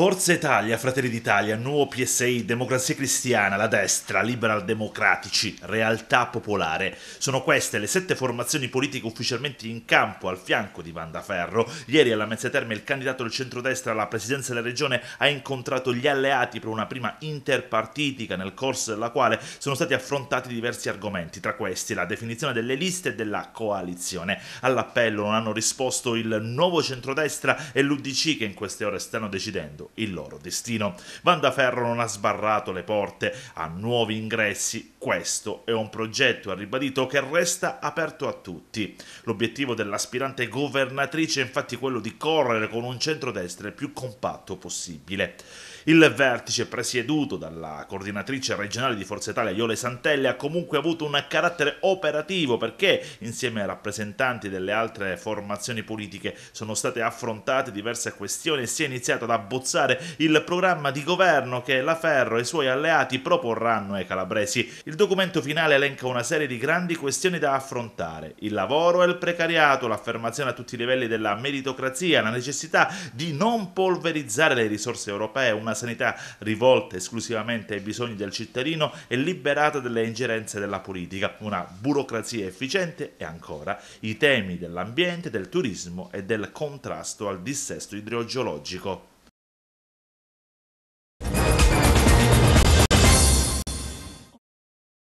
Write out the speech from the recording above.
Forza Italia, Fratelli d'Italia, Nuovo PSI, Democrazia Cristiana, La Destra, Liberal Democratici, Realtà Popolare. Sono queste le sette formazioni politiche ufficialmente in campo al fianco di Vandaferro. Ieri alla mezza Terme il candidato del centrodestra alla presidenza della regione ha incontrato gli alleati per una prima interpartitica nel corso della quale sono stati affrontati diversi argomenti, tra questi la definizione delle liste e della coalizione. All'appello non hanno risposto il nuovo centrodestra e l'UDC che in queste ore stanno decidendo il loro destino. Vandaferro non ha sbarrato le porte a nuovi ingressi, questo è un progetto, ha ribadito, che resta aperto a tutti. L'obiettivo dell'aspirante governatrice è infatti quello di correre con un centrodestra il più compatto possibile. Il vertice presieduto dalla coordinatrice regionale di Forza Italia Iole Santelli ha comunque avuto un carattere operativo perché insieme ai rappresentanti delle altre formazioni politiche sono state affrontate diverse questioni e si è iniziato ad abbozzare impulsare il programma di governo che la Ferro e i suoi alleati proporranno ai calabresi. Il documento finale elenca una serie di grandi questioni da affrontare, il lavoro e il precariato, l'affermazione a tutti i livelli della meritocrazia, la necessità di non polverizzare le risorse europee, una sanità rivolta esclusivamente ai bisogni del cittadino e liberata dalle ingerenze della politica, una burocrazia efficiente e ancora i temi dell'ambiente, del turismo e del contrasto al dissesto idrogeologico.